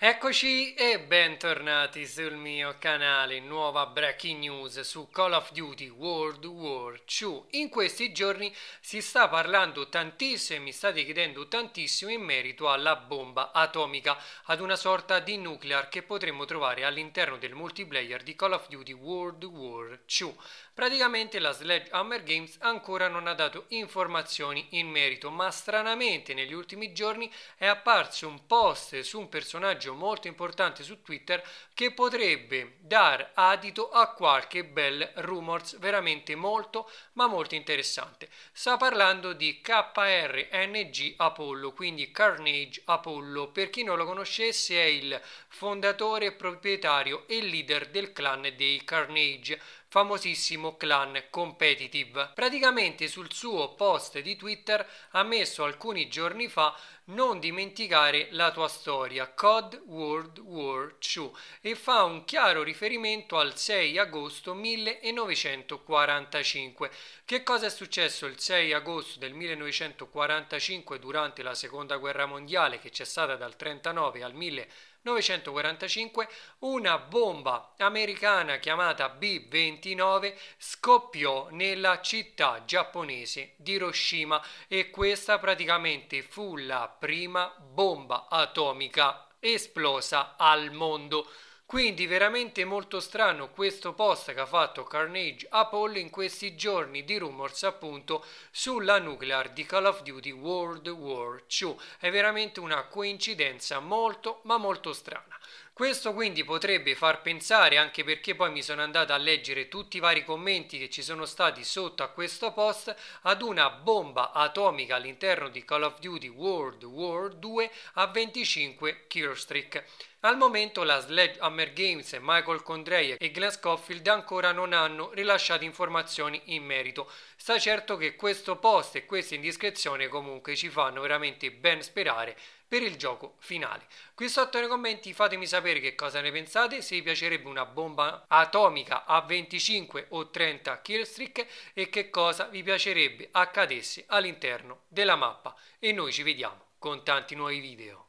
Eccoci e bentornati sul mio canale, nuova breaking news su Call of Duty World War 2. In questi giorni si sta parlando tantissimo e mi state chiedendo tantissimo in merito alla bomba atomica, ad una sorta di nuclear che potremmo trovare all'interno del multiplayer di Call of Duty World War 2. Praticamente la Sledgehammer Games ancora non ha dato informazioni in merito, ma stranamente negli ultimi giorni è apparso un post su un personaggio sondaggio molto importante su Twitter che potrebbe dar adito a qualche bel rumors veramente molto ma molto interessante. Sta parlando di KRNG Apollo, quindi Carnage Apollo. Per chi non lo conoscesse è il fondatore, proprietario e leader del clan dei Carnage famosissimo clan competitive. Praticamente sul suo post di Twitter ha messo alcuni giorni fa non dimenticare la tua storia, COD World War II, e fa un chiaro riferimento al 6 agosto 1945. Che cosa è successo il 6 agosto del 1945 durante la seconda guerra mondiale che c'è stata dal 39 al 1945? 1945 una bomba americana chiamata B-29 scoppiò nella città giapponese di Hiroshima e questa praticamente fu la prima bomba atomica esplosa al mondo. Quindi veramente molto strano questo post che ha fatto Carnage a Paul in questi giorni di rumors appunto sulla nuclear di Call of Duty World War 2. È veramente una coincidenza molto ma molto strana. Questo quindi potrebbe far pensare, anche perché poi mi sono andata a leggere tutti i vari commenti che ci sono stati sotto a questo post, ad una bomba atomica all'interno di Call of Duty World War 2 a 25 killstreak. Al momento la Sledgehammer Games, Michael Condrey e Glenn Scofield ancora non hanno rilasciato informazioni in merito. Sta certo che questo post e questa indiscrezione comunque ci fanno veramente ben sperare per il gioco finale. Qui sotto nei commenti fatemi sapere che cosa ne pensate, se vi piacerebbe una bomba atomica a 25 o 30 killstreak e che cosa vi piacerebbe accadesse all'interno della mappa. E noi ci vediamo con tanti nuovi video.